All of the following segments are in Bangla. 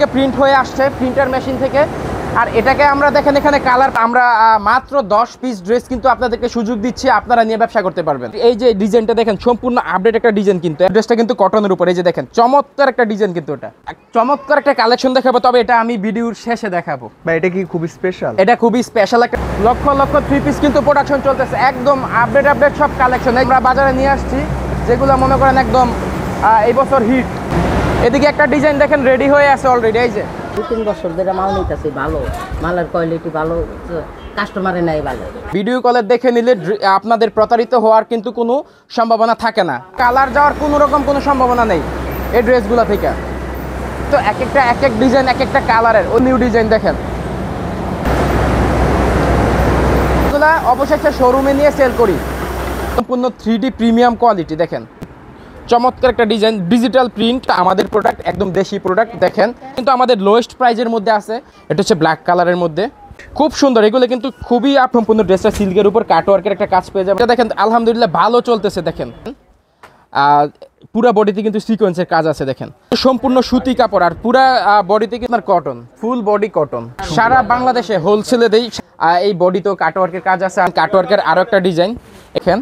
থেকে প্রিন্ট হয়ে আসছে প্রিন্টার মেশিন থেকে আর এটাকে আমরা দেখেন এখানে কালার আমরা মাত্র দশ পিস ড্রেস কিন্তু আপনাদেরকে সুযোগ দিচ্ছি আপনারা নিয়ে ব্যবসা করতে পারবেন এই যে ডিজাইনটা দেখেন সম্পূর্ণ আপডেট একটা ডিজাইন কিন্তু ড্রেসটা কিন্তু কটনের উপর এই যে দেখেন চমৎকার একটা ডিজাইন কিন্তু এটা চমৎকার একটা কালেকশন দেখাবো তবে এটা আমি ভিডিওর শেষে দেখাবো বা এটা কি খুবই স্পেশাল এটা খুবই স্পেশাল একটা লক্ষ লক্ষ থ্রি পিস কিন্তু প্রোডাকশন চলতেছে একদম আপডেট আপডেট সব কালেকশন আমরা বাজারে নিয়ে আসছি যেগুলো মনে করেন একদম এই বছর হিট এদিকে একটা ডিজাইন দেখেন রেডি হয়ে আছে অলরেডি এই যে দু তিন বছর ধরে মাল নিতেছি ভালো মালের কোয়ালিটি ভালো কাস্টমারে নাই ভালো ভিডিও কলে দেখে নিলে আপনাদের প্রতারিত হওয়ার কিন্তু কোনো সম্ভাবনা থাকে না কালার যাওয়ার কোনো রকম কোনো সম্ভাবনা নেই এই ড্রেসগুলো থেকে তো এক একটা এক এক ডিজাইন এক একটা কালারের ও নিউ ডিজাইন দেখেন এগুলা অবশেষে শোরুমে নিয়ে সেল করি সম্পূর্ণ থ্রি প্রিমিয়াম কোয়ালিটি দেখেন চমৎকার একটা ডিজাইন ডিজিটাল প্রিন্ট আমাদের প্রোডাক্ট একদম দেশি প্রোডাক্ট দেখেন কিন্তু আমাদের লোয়েস্ট প্রাইজের মধ্যে আছে এটা হচ্ছে ব্ল্যাক কালারের মধ্যে খুব সুন্দর এগুলো কিন্তু খুবই সম্পূর্ণ ড্রেসটা সিল্কের উপর কাটওয়ার্কের একটা কাজ পেয়ে যাবে দেখেন আলহামদুলিল্লাহ ভালো চলতেছে দেখেন পুরা বডিতে কিন্তু সিকোয়েন্সের কাজ আছে দেখেন সম্পূর্ণ সুতি কাপড় আর পুরা বডিতে কিন্তু কটন ফুল বডি কটন সারা বাংলাদেশে হোলসেলে দেই এই বডিতেও কাটওয়ার্কের কাজ আছে কাটওয়ার্কের আরও একটা ডিজাইন দেখেন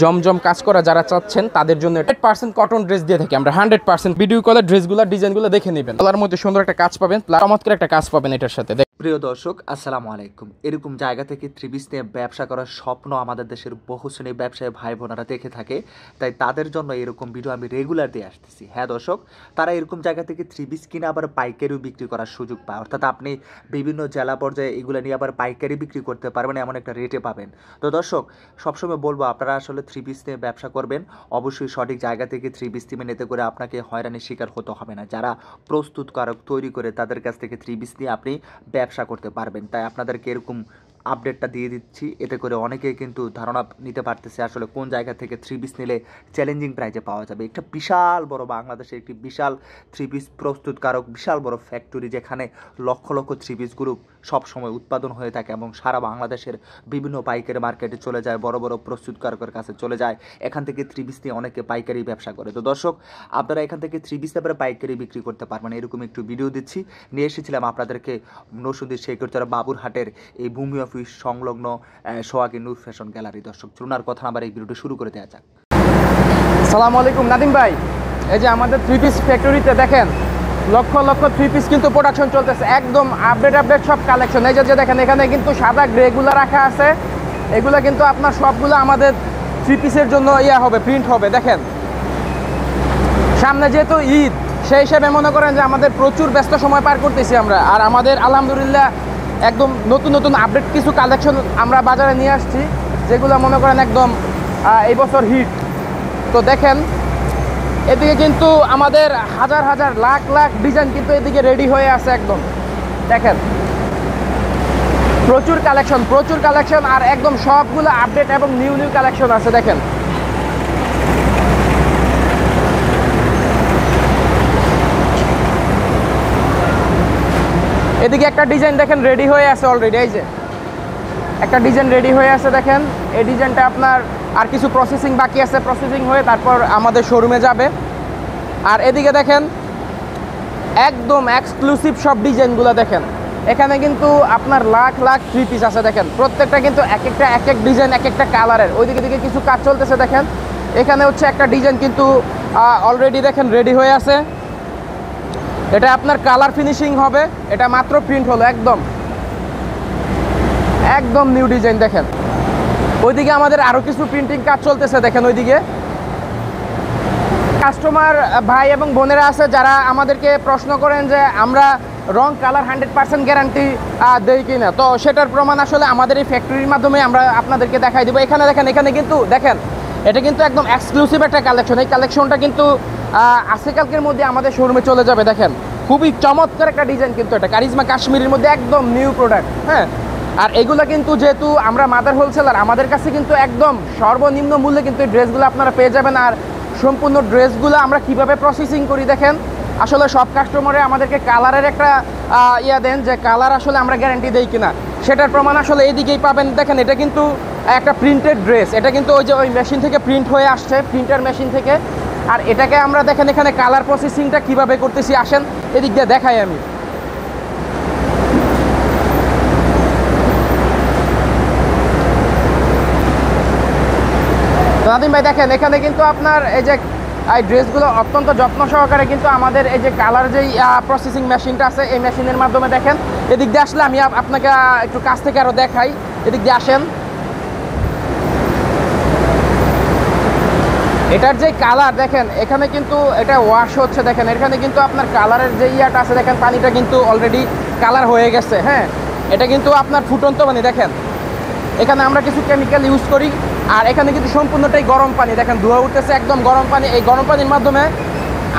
জমজম কাজ করা যারা চাচ্ছেন তাদের জন্য হান্ড্রেড পার্সেন্ট কটন ড্রেস দিয়ে থাকি আমরা হান্ড্রেড পার্সেন্ট ভিডিও কলের ড্রেসগুলো ডিজাইনগুলো দেখে নেবেন কলার মধ্যে সুন্দর একটা কাজ পাবেন চমৎকার একটা কাজ পাবেন এটার সাথে প্রিয় দর্শক আসসালামু আলাইকুম এরকম জায়গা থেকে ত্রিবিস নিয়ে ব্যবসা করার স্বপ্ন আমাদের দেশের বহু শ্রেণীর ব্যবসায়ী ভাই বোনেরা দেখে থাকে তাই তাদের জন্য এরকম ভিডিও আমি রেগুলার দিয়ে আসতেছি হ্যাঁ দর্শক তারা এরকম জায়গা থেকে ত্রিবিস কিনে আবার পাইকারিও বিক্রি করার সুযোগ পায় অর্থাৎ আপনি বিভিন্ন জেলা পর্যায়ে এগুলো নিয়ে আবার পাইকারি বিক্রি করতে পারবেন এমন একটা রেটে পাবেন তো দর্শক সবসময় বলবো আপনারা আসলে ত্রিবিস নিয়ে ব্যবসা করবেন অবশ্যই সঠিক জায়গা থেকে ত্রিবিস নিয়ে নিতে করে আপনাকে হয়রানির শিকার হতে হবে না যারা প্রস্তুতকারক তৈরি করে তাদের কাছ থেকে ত্রিবিস নিয়ে আপনি ব্যবসা ব্যবসা করতে পারবেন তাই আপনাদেরকে এরকম আপডেটটা দিয়ে দিচ্ছি এতে করে অনেকেই কিন্তু ধারণা নিতে পারতেছে আসলে কোন জায়গা থেকে থ্রি পিস নিলে চ্যালেঞ্জিং প্রাইজে পাওয়া যাবে একটা বিশাল বড় বাংলাদেশের একটি বিশাল থ্রি পিস প্রস্তুতকারক বিশাল বড় ফ্যাক্টরি যেখানে লক্ষ লক্ষ থ্রি পিস গ্রুপ সবসময় উৎপাদন হয়ে থাকে এবং সারা বাংলাদেশের বিভিন্ন পাইকারি মার্কেটে চলে যায় বড় বড় প্রস্তুতকারকের কাছে চলে যায় এখান থেকে থ্রি পিস নিয়ে অনেকে পাইকারি ব্যবসা করে তো দর্শক আপনারা এখান থেকে থ্রি পিস তারপরে পাইকারি বিক্রি করতে পারবেন এরকম একটু ভিডিও দিচ্ছি নিয়ে এসেছিলাম আপনাদেরকে শেখর চরা বাবুরহাটের এই ভূমি অফ অফিস সংলগ্ন সোয়াগি নূর ফ্যাশন গ্যালারি দর্শক চলুন কথা আবার এই ভিডিওটি শুরু করে দেওয়া যাক সালামু আলাইকুম নাদিম ভাই এই যে আমাদের থ্রি পিস ফ্যাক্টরিতে দেখেন লক্ষ লক্ষ থ্রি পিস কিন্তু প্রোডাকশন চলতেছে একদম আপডেট আপডেট সব কালেকশন এই যে দেখেন এখানে কিন্তু সাদা গ্রেগুলো রাখা আছে এগুলো কিন্তু আপনার সবগুলো আমাদের থ্রি পিসের জন্য ইয়া হবে প্রিন্ট হবে দেখেন সামনে যেহেতু ঈদ সেই হিসাবে মনে করেন যে আমাদের প্রচুর ব্যস্ত সময় পার করতেছি আমরা আর আমাদের আলহামদুলিল্লাহ একদম নতুন নতুন আপডেট কিছু কালেকশন আমরা বাজারে নিয়ে আসছি যেগুলো মনে করেন একদম এই বছর হিট তো দেখেন এদিকে কিন্তু আমাদের হাজার হাজার লাখ লাখ ডিজাইন কিন্তু এদিকে রেডি হয়ে আছে একদম দেখেন প্রচুর কালেকশন প্রচুর কালেকশন আর একদম সবগুলো আপডেট এবং নিউ নিউ কালেকশন আছে দেখেন এদিকে একটা ডিজাইন দেখেন রেডি হয়ে আছে অলরেডি এই যে একটা ডিজাইন রেডি হয়ে আছে দেখেন এই ডিজাইনটা আপনার আর কিছু প্রসেসিং বাকি আছে প্রসেসিং হয়ে তারপর আমাদের শোরুমে যাবে আর এদিকে দেখেন একদম এক্সক্লুসিভ সব ডিজাইনগুলো দেখেন এখানে কিন্তু আপনার লাখ লাখ থ্রি পিস আছে দেখেন প্রত্যেকটা কিন্তু এক একটা এক এক ডিজাইন এক একটা কালারের ওইদিকে দিকে কিছু কাজ চলতেছে দেখেন এখানে হচ্ছে একটা ডিজাইন কিন্তু অলরেডি দেখেন রেডি হয়ে আছে এটা আপনার কালার ফিনিশিং হবে এটা মাত্র প্রিন্ট হলো একদম একদম নিউ ডিজাইন দেখেন ওইদিকে আমাদের আরও কিছু প্রিন্টিং কাজ চলতেছে দেখেন ওইদিকে কাস্টমার ভাই এবং বোনেরা আছে যারা আমাদেরকে প্রশ্ন করেন যে আমরা রং কালার হান্ড্রেড পার্সেন্ট গ্যারান্টি দেই কি না তো সেটার প্রমাণ আসলে আমাদের এই ফ্যাক্টরির মাধ্যমে আমরা আপনাদেরকে দেখাই দেবো এখানে দেখেন এখানে কিন্তু দেখেন এটা কিন্তু একদম এক্সক্লুসিভ একটা কালেকশন এই কালেকশনটা কিন্তু আজকে কালকের মধ্যে আমাদের শোরুমে চলে যাবে দেখেন খুবই চমৎকার একটা ডিজাইন কিন্তু এটা কারিজমা কাশ্মীরের মধ্যে একদম নিউ প্রোডাক্ট হ্যাঁ আর এগুলা কিন্তু যেহেতু আমরা মাদার হোলসেলার আমাদের কাছে কিন্তু একদম সর্বনিম্ন মূল্যে কিন্তু এই ড্রেসগুলো আপনারা পেয়ে যাবেন আর সম্পূর্ণ ড্রেসগুলো আমরা কিভাবে প্রসেসিং করি দেখেন আসলে সব কাস্টমারে আমাদেরকে কালারের একটা ইয়া দেন যে কালার আসলে আমরা গ্যারান্টি দেই কিনা সেটার প্রমাণ আসলে এইদিকেই পাবেন দেখেন এটা কিন্তু একটা প্রিন্টেড ড্রেস এটা কিন্তু ওই যে ওই মেশিন থেকে প্রিন্ট হয়ে আসছে প্রিন্টার মেশিন থেকে আর এটাকে আমরা দেখেন এখানে কালার প্রসেসিংটা কিভাবে করতেছি আসেন এদিক দিয়ে দেখাই আমি নাদিম ভাই দেখেন এখানে কিন্তু আপনার এই যে এই ড্রেসগুলো অত্যন্ত যত্ন সহকারে কিন্তু আমাদের এই যে কালার যেই প্রসেসিং মেশিনটা আছে এই মেশিনের মাধ্যমে দেখেন এদিক দিয়ে আসলে আমি আপনাকে একটু কাছ থেকে আরও দেখাই এদিক দিয়ে আসেন এটার যে কালার দেখেন এখানে কিন্তু এটা ওয়াশ হচ্ছে দেখেন এখানে কিন্তু আপনার কালারের যে ইয়াটা আছে দেখেন পানিটা কিন্তু অলরেডি কালার হয়ে গেছে হ্যাঁ এটা কিন্তু আপনার ফুটন্ত পানি দেখেন এখানে আমরা কিছু কেমিক্যাল ইউজ করি আর এখানে কিন্তু সম্পূর্ণটাই গরম পানি দেখেন ধোয়া উঠতেছে একদম গরম পানি এই গরম পানির মাধ্যমে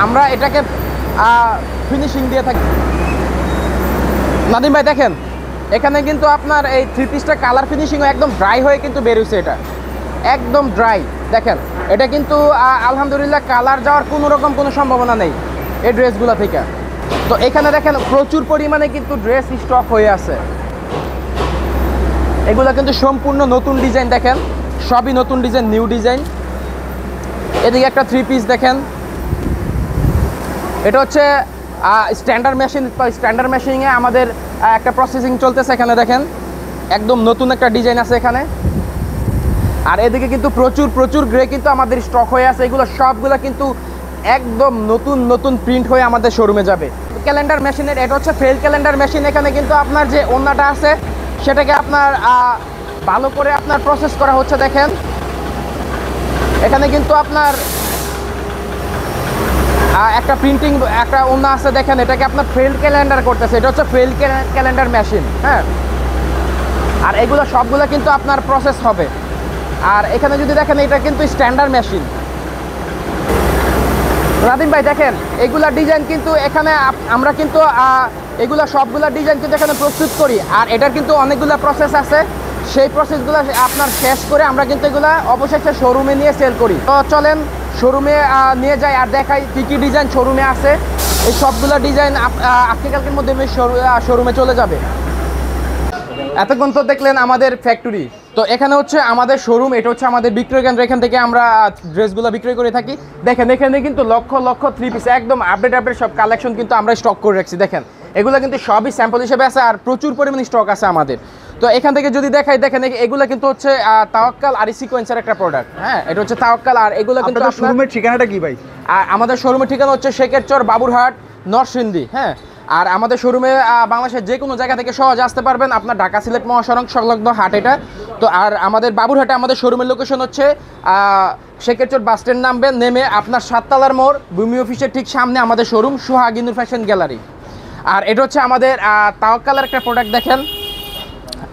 আমরা এটাকে ফিনিশিং দিয়ে থাকি নাদিম ভাই দেখেন এখানে কিন্তু আপনার এই থ্রি পিসটা কালার ফিনিশিংও একদম ড্রাই হয়ে কিন্তু বেরোচ্ছে এটা একদম ড্রাই দেখেন এটা কিন্তু আলহামদুলিল্লাহ কালার যাওয়ার কোনো রকম কোনো সম্ভাবনা নেই এই ড্রেসগুলো থেকে তো এখানে দেখেন প্রচুর পরিমাণে কিন্তু ড্রেস স্টক হয়ে আছে এগুলো কিন্তু সম্পূর্ণ নতুন ডিজাইন দেখেন সবই নতুন ডিজাইন নিউ ডিজাইন এদিকে একটা থ্রি পিস দেখেন এটা হচ্ছে স্ট্যান্ডার্ড মেশিন স্ট্যান্ডার্ড মেশিনে আমাদের একটা প্রসেসিং চলতেছে এখানে দেখেন একদম নতুন একটা ডিজাইন আছে এখানে আর এদিকে কিন্তু প্রচুর প্রচুর গ্রে কিন্তু আমাদের স্টক হয়ে আছে এগুলো সবগুলো কিন্তু একদম নতুন নতুন প্রিন্ট হয়ে আমাদের শোরুমে যাবে ক্যালেন্ডার মেশিনের এটা হচ্ছে ফেল ক্যালেন্ডার মেশিন এখানে কিন্তু আপনার যে ওনাটা আছে সেটাকে আপনার ভালো করে আপনার প্রসেস করা হচ্ছে দেখেন এখানে কিন্তু আপনার একটা প্রিন্টিং একটা ওনা আছে দেখেন এটাকে আপনার ফেল ক্যালেন্ডার করতেছে এটা হচ্ছে ফেল ক্যালেন্ডার মেশিন হ্যাঁ আর এগুলো সবগুলো কিন্তু আপনার প্রসেস হবে আর এখানে যদি দেখেন এটা কিন্তু স্ট্যান্ডার্ড মেশিন রাদিম ভাই দেখেন এগুলা ডিজাইন কিন্তু এখানে আমরা কিন্তু এগুলা সবগুলা ডিজাইন কিন্তু এখানে প্রস্তুত করি আর এটার কিন্তু অনেকগুলা প্রসেস আছে সেই প্রসেসগুলো আপনার শেষ করে আমরা কিন্তু এগুলা অবশেষে শোরুমে নিয়ে সেল করি তো চলেন শোরুমে নিয়ে যাই আর দেখাই কী কী ডিজাইন শোরুমে আছে এই সবগুলা ডিজাইন আজকে মধ্যে শোরুমে চলে যাবে এতক্ষণ তো দেখলেন আমাদের ফ্যাক্টরি তো এখানে হচ্ছে আমাদের শোরুম এটা হচ্ছে আমাদের বিক্রয় কেন্দ্র এখান থেকে আমরা ড্রেসগুলো বিক্রয় করে থাকি দেখেন এখানে কিন্তু লক্ষ লক্ষ থ্রি পিস একদম আপডেট আপডেট সব কালেকশন কিন্তু আমরা স্টক করে রাখছি দেখেন এগুলো কিন্তু সবই স্যাম্পল হিসেবে আছে আর প্রচুর পরিমাণে স্টক আছে আমাদের তো এখান থেকে যদি দেখাই দেখেন এগুলো কিন্তু হচ্ছে তাওয়াক্কাল আর সিকোয়েন্সের একটা প্রোডাক্ট হ্যাঁ এটা হচ্ছে তাওয়াক্কাল আর এগুলো কিন্তু শোরুমের ঠিকানাটা কি ভাই আর আমাদের শোরুমের ঠিকানা হচ্ছে শেখের চর বাবুরহাট নরসিন্দি হ্যাঁ আর আমাদের শোরুমে বাংলাদেশের যে কোনো জায়গা থেকে সহজে আসতে পারবেন আপনার ঢাকা সিলেট মহাসড়ক সংলগ্ন হাট এটা তো আর আমাদের বাবুরহাটে আমাদের শোরুমের লোকেশন হচ্ছে শেখেরচর বাস স্ট্যান্ড নামবেন নেমে আপনার সাততালার মোড় ভূমি অফিসের ঠিক সামনে আমাদের শোরুম সোহাগিনুর ফ্যাশন গ্যালারি আর এটা হচ্ছে আমাদের তাওয়াক্কালের একটা প্রোডাক্ট দেখেন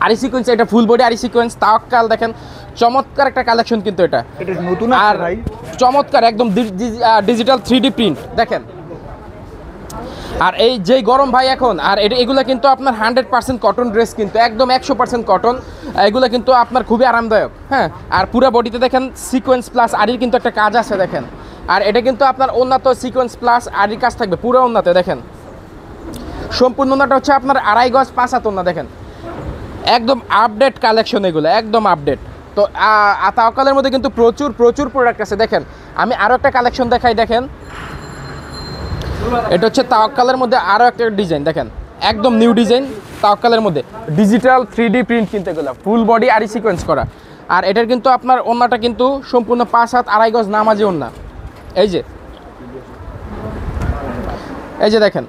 আরি সিকোয়েন্স এটা ফুল বডি আরি সিকোয়েন্স তাওয়াক্কাল দেখেন চমৎকার একটা কালেকশন কিন্তু এটা নতুন আর চমৎকার একদম ডিজিটাল থ্রি প্রিন্ট দেখেন আর এই যে গরম ভাই এখন আর এটা এগুলো কিন্তু আপনার হান্ড্রেড পার্সেন্ট কটন ড্রেস কিন্তু একদম একশো পার্সেন্ট কটন এগুলো কিন্তু আপনার খুবই আরামদায়ক হ্যাঁ আর পুরো বডিতে দেখেন সিকোয়েন্স প্লাস আরির কিন্তু একটা কাজ আছে দেখেন আর এটা কিন্তু আপনার উন্নত সিকোয়েন্স প্লাস আরির কাজ থাকবে পুরো অন্যতে দেখেন সম্পূর্ণটা হচ্ছে আপনার আড়াই গজ পাঁচ হাত না দেখেন একদম আপডেট কালেকশন এগুলো একদম আপডেট তো তাওকালের মধ্যে কিন্তু প্রচুর প্রচুর প্রোডাক্ট আছে দেখেন আমি আরও একটা কালেকশন দেখাই দেখেন এটা হচ্ছে তাওয়াক্কালের মধ্যে আরও একটা ডিজাইন দেখেন একদম নিউ ডিজাইন তাওয়াক্কালের মধ্যে ডিজিটাল থ্রি প্রিন্ট কিনতে গেলে ফুল বডি আর সিকোয়েন্স করা আর এটার কিন্তু আপনার ওনাটা কিন্তু সম্পূর্ণ পাঁচ হাত আড়াই গজ নামাজি ওনা এই যে এই যে দেখেন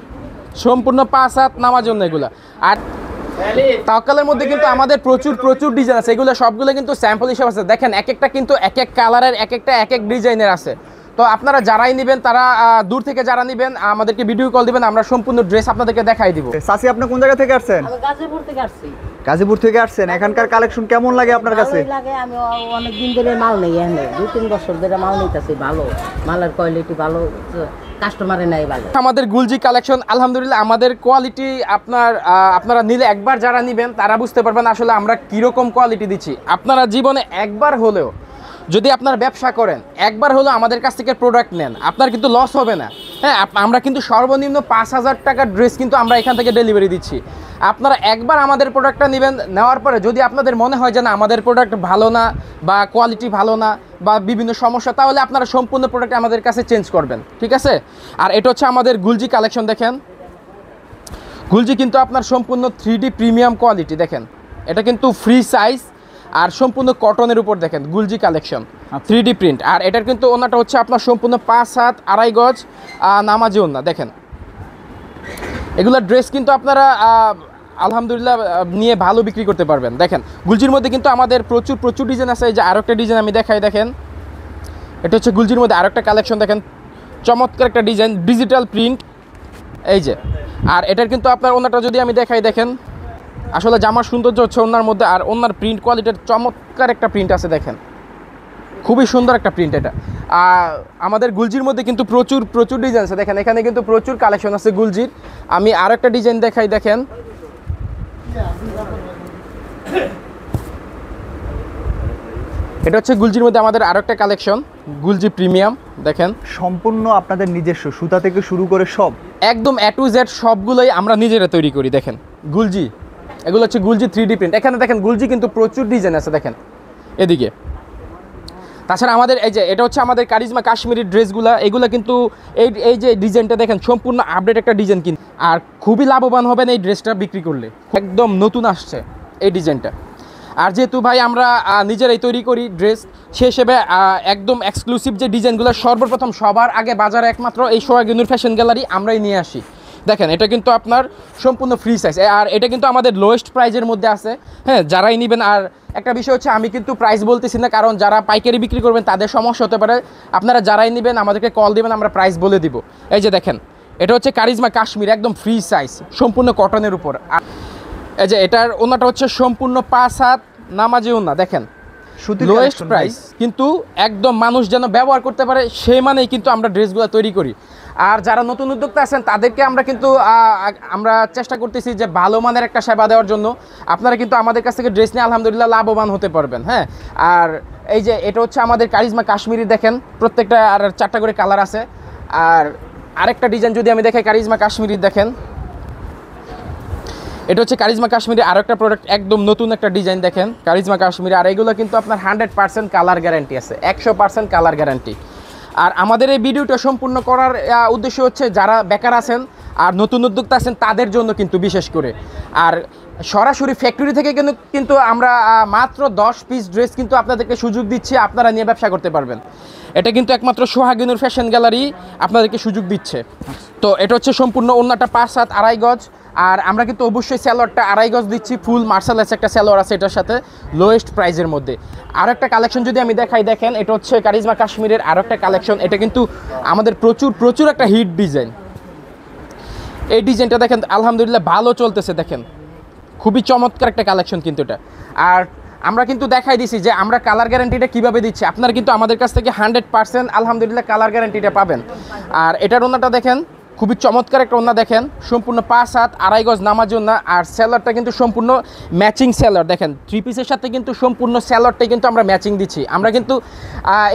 সম্পূর্ণ পাঁচ হাত নামাজ অন্য এগুলো আর তাওকালের মধ্যে কিন্তু আমাদের প্রচুর প্রচুর ডিজাইন আছে এগুলো সবগুলো কিন্তু স্যাম্পল হিসাবে আছে দেখেন এক একটা কিন্তু এক এক কালারের এক একটা এক এক ডিজাইনের আছে তো আপনারা যারাই নেবেন তারা দূর থেকে যারা নেবেন আমাদেরকে ভিডিও কল দিবেন আমরা সম্পূর্ণ ড্রেস আপনাদেরকে দেখাই দিব সাসি আপনি কোন জায়গা থেকে আসছেন গাজীপুর থেকে আসছি গাজীপুর থেকে আসছেন এখানকার কালেকশন কেমন লাগে আপনার কাছে লাগে আমি অনেক দিন ধরে মাল নেই এখানে দুই তিন বছর ধরে মাল নিতেছি ভালো মালের কোয়ালিটি ভালো কাস্টমারে নাই ভালো আমাদের গুলজি কালেকশন আলহামদুলিল্লাহ আমাদের কোয়ালিটি আপনার আপনারা নিলে একবার যারা নেবেন তারা বুঝতে পারবেন আসলে আমরা কিরকম কোয়ালিটি দিচ্ছি আপনারা জীবনে একবার হলেও যদি আপনার ব্যবসা করেন একবার হলো আমাদের কাছ থেকে প্রোডাক্ট নেন আপনার কিন্তু লস হবে না হ্যাঁ আমরা কিন্তু সর্বনিম্ন পাঁচ হাজার টাকার ড্রেস কিন্তু আমরা এখান থেকে ডেলিভারি দিচ্ছি আপনারা একবার আমাদের প্রোডাক্টটা নেবেন নেওয়ার পরে যদি আপনাদের মনে হয় যে না আমাদের প্রোডাক্ট ভালো না বা কোয়ালিটি ভালো না বা বিভিন্ন সমস্যা তাহলে আপনারা সম্পূর্ণ প্রোডাক্ট আমাদের কাছে চেঞ্জ করবেন ঠিক আছে আর এটা হচ্ছে আমাদের গুলজি কালেকশন দেখেন গুলজি কিন্তু আপনার সম্পূর্ণ থ্রি প্রিমিয়াম কোয়ালিটি দেখেন এটা কিন্তু ফ্রি সাইজ আর সম্পূর্ণ কটনের উপর দেখেন গুলজি কালেকশন থ্রি ডি প্রিন্ট আর এটার কিন্তু ওনাটা হচ্ছে আপনার সম্পূর্ণ পাঁচ হাত আড়াই গজ নামাজি ওনা দেখেন এগুলা ড্রেস কিন্তু আপনারা আলহামদুলিল্লাহ নিয়ে ভালো বিক্রি করতে পারবেন দেখেন গুলজির মধ্যে কিন্তু আমাদের প্রচুর প্রচুর ডিজাইন আছে যে আর একটা ডিজাইন আমি দেখাই দেখেন এটা হচ্ছে গুলজির মধ্যে আর একটা কালেকশন দেখেন চমৎকার একটা ডিজাইন ডিজিটাল প্রিন্ট এই যে আর এটার কিন্তু আপনার ওনাটা যদি আমি দেখাই দেখেন আসলে জামার সৌন্দর্য হচ্ছে ওনার মধ্যে আর ওনার প্রিন্ট কোয়ালিটির চমৎকার একটা প্রিন্ট আছে দেখেন খুবই সুন্দর একটা প্রিন্ট এটা আর আমাদের গুলজির মধ্যে কিন্তু প্রচুর প্রচুর ডিজাইন আছে দেখেন এখানে কিন্তু প্রচুর কালেকশন আছে গুলজির আমি আর একটা ডিজাইন দেখাই দেখেন এটা হচ্ছে গুলজির মধ্যে আমাদের আর একটা কালেকশন গুলজি প্রিমিয়াম দেখেন সম্পূর্ণ আপনাদের নিজস্ব সুতা থেকে শুরু করে সব একদম এ টু জেড সবগুলোই আমরা নিজেরা তৈরি করি দেখেন গুলজি এগুলো হচ্ছে গুলজি থ্রি প্রিন্ট এখানে দেখেন গুলজি কিন্তু প্রচুর ডিজাইন আছে দেখেন এদিকে তাছাড়া আমাদের এই যে এটা হচ্ছে আমাদের কারিজমা কাশ্মীরি ড্রেসগুলো এগুলো কিন্তু এই এই যে ডিজাইনটা দেখেন সম্পূর্ণ আপডেট একটা ডিজাইন কিন্তু আর খুবই লাভবান হবেন এই ড্রেসটা বিক্রি করলে একদম নতুন আসছে এই ডিজাইনটা আর যেহেতু ভাই আমরা নিজেরাই তৈরি করি ড্রেস সে হিসেবে একদম এক্সক্লুসিভ যে ডিজাইনগুলো সর্বপ্রথম সবার আগে বাজারে একমাত্র এই সোয়াগিনুর ফ্যাশন গ্যালারি আমরাই নিয়ে আসি দেখেন এটা কিন্তু আপনার সম্পূর্ণ ফ্রি সাইজ আর এটা কিন্তু আমাদের লোয়েস্ট প্রাইজের মধ্যে আছে হ্যাঁ যারাই নেবেন আর একটা বিষয় হচ্ছে আমি কিন্তু প্রাইস বলতেছি না কারণ যারা পাইকারি বিক্রি করবেন তাদের সমস্যা হতে পারে আপনারা যারাই নেবেন আমাদেরকে কল দেবেন আমরা প্রাইস বলে দিব এই যে দেখেন এটা হচ্ছে কারিজমা কাশ্মীর একদম ফ্রি সাইজ সম্পূর্ণ কটনের উপর আর এই যে এটার ওনাটা হচ্ছে সম্পূর্ণ পাঁচ হাত নামাজি ওনা দেখেন শুধু লোয়েস্ট প্রাইস কিন্তু একদম মানুষ যেন ব্যবহার করতে পারে সেই মানেই কিন্তু আমরা ড্রেসগুলো তৈরি করি আর যারা নতুন উদ্যোক্তা আছেন তাদেরকে আমরা কিন্তু আমরা চেষ্টা করতেছি যে ভালো মানের একটা সেবা দেওয়ার জন্য আপনারা কিন্তু আমাদের কাছ থেকে ড্রেস নিয়ে আলহামদুলিল্লাহ লাভবান হতে পারবেন হ্যাঁ আর এই যে এটা হচ্ছে আমাদের কারিজমা কাশ্মীরি দেখেন প্রত্যেকটা আর চারটা করে কালার আছে আর আরেকটা ডিজাইন যদি আমি দেখে কারিজমা কাশ্মীরি দেখেন এটা হচ্ছে কারিজমা কাশ্মীরি আর একটা প্রোডাক্ট একদম নতুন একটা ডিজাইন দেখেন কারিজমা কাশ্মীরি আর এগুলো কিন্তু আপনার হান্ড্রেড পার্সেন্ট কালার গ্যারান্টি আছে একশো পার্সেন্ট কালার গ্যারান্টি আর আমাদের এই ভিডিওটা সম্পূর্ণ করার উদ্দেশ্য হচ্ছে যারা বেকার আছেন আর নতুন উদ্যোক্তা আছেন তাদের জন্য কিন্তু বিশেষ করে আর সরাসরি ফ্যাক্টরি থেকে কিন্তু কিন্তু আমরা মাত্র 10 পিস ড্রেস কিন্তু আপনাদেরকে সুযোগ দিচ্ছি আপনারা নিয়ে ব্যবসা করতে পারবেন এটা কিন্তু একমাত্র সোহাগিনুর ফ্যাশন গ্যালারি আপনাদেরকে সুযোগ দিচ্ছে তো এটা হচ্ছে সম্পূর্ণ একটা পাঁচ সাত আড়াই গজ আর আমরা কিন্তু অবশ্যই স্যালোয়ারটা আড়াই গজ দিচ্ছি ফুল মার্শাল আছে একটা স্যালোয়ার আছে এটার সাথে লোয়েস্ট প্রাইজের মধ্যে আর একটা কালেকশন যদি আমি দেখাই দেখেন এটা হচ্ছে কারিজমা কাশ্মীরের আর একটা কালেকশন এটা কিন্তু আমাদের প্রচুর প্রচুর একটা হিট ডিজাইন এই ডিজাইনটা দেখেন আলহামদুলিল্লাহ ভালো চলতেছে দেখেন খুবই চমৎকার একটা কালেকশন কিন্তু এটা আর আমরা কিন্তু দেখাই দিছি যে আমরা কালার গ্যারান্টিটা কিভাবে দিচ্ছি আপনারা কিন্তু আমাদের কাছ থেকে হান্ড্রেড পার্সেন্ট আলহামদুলিল্লাহ কালার গ্যারান্টিটা পাবেন আর এটার ওনাটা দেখেন খুবই চমৎকার একটা ওনা দেখেন সম্পূর্ণ পাঁচ হাত আড়াই গজ নামাজ ওনা আর স্যালারটা কিন্তু সম্পূর্ণ ম্যাচিং স্যালার দেখেন থ্রি পিসের সাথে কিন্তু সম্পূর্ণ স্যালারটাই কিন্তু আমরা ম্যাচিং দিচ্ছি আমরা কিন্তু